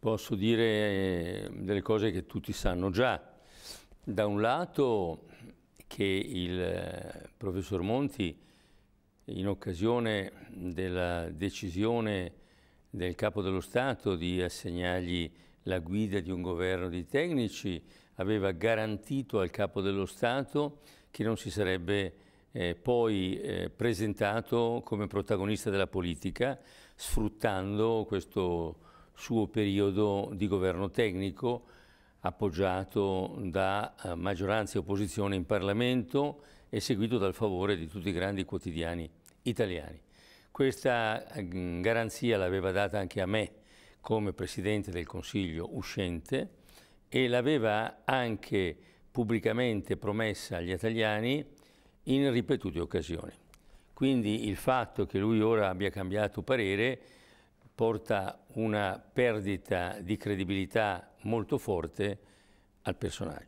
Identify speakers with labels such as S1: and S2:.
S1: Posso dire eh, delle cose che tutti sanno già. Da un lato che il eh, professor Monti, in occasione della decisione del Capo dello Stato di assegnargli la guida di un governo di tecnici, aveva garantito al Capo dello Stato che non si sarebbe eh, poi eh, presentato come protagonista della politica, sfruttando questo suo periodo di governo tecnico, appoggiato da eh, maggioranza e opposizione in Parlamento e seguito dal favore di tutti i grandi quotidiani italiani. Questa mm, garanzia l'aveva data anche a me come Presidente del Consiglio uscente e l'aveva anche pubblicamente promessa agli italiani in ripetute occasioni. Quindi il fatto che lui ora abbia cambiato parere porta una perdita di credibilità molto forte al personaggio.